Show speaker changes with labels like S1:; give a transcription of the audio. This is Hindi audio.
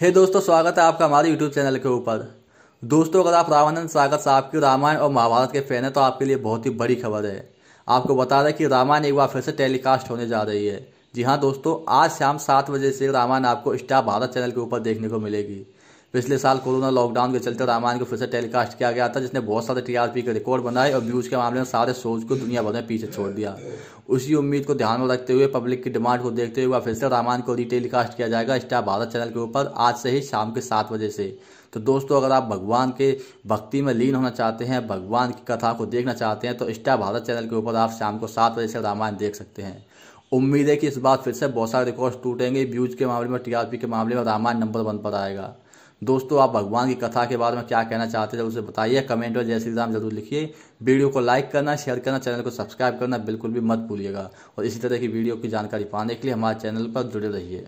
S1: हे hey दोस्तों स्वागत है आपका हमारे यूट्यूब चैनल के ऊपर दोस्तों अगर आप रामानंद सागर साहब की रामायण और महाभारत के फैन हैं तो आपके लिए बहुत ही बड़ी खबर है आपको बता दें कि रामायण एक बार फिर से टेलीकास्ट होने जा रही है जी हाँ दोस्तों आज शाम सात बजे से रामायण आपको स्टार भारत चैनल के ऊपर देखने को मिलेगी पिछले साल कोरोना लॉकडाउन के चलते रामायण को फिर से टेलीकास्ट किया गया था जिसने बहुत सारे टीआरपी के रिकॉर्ड बनाए और व्यूज़ के मामले में सारे शोज को दुनिया भर में पीछे छोड़ दिया उसी उम्मीद को ध्यान में रखते हुए पब्लिक की डिमांड को देखते हुए फिर से रामायण को रिटेलीकास्ट किया जाएगा स्टार भारत चैनल के ऊपर आज से ही शाम के सात बजे से तो दोस्तों अगर आप भगवान के भक्ति में लीन होना चाहते हैं भगवान की कथा को देखना चाहते हैं तो स्टार भारत चैनल के ऊपर आप शाम को सात बजे से रामायण देख सकते हैं उम्मीद है कि इस बार फिर से बहुत सारे रिकॉर्ड टूटेंगे व्यूज के मामले में टीआरपी के मामले में रामायण नंबर वन पर आएगा दोस्तों आप भगवान की कथा के बारे में क्या कहना चाहते हैं उसे बताइए कमेंट में जय श्री राम जरूर लिखिए वीडियो को लाइक करना शेयर करना चैनल को सब्सक्राइब करना बिल्कुल भी मत भूलिएगा और इसी तरह की वीडियो की जानकारी पाने के लिए हमारे चैनल पर जुड़े रहिए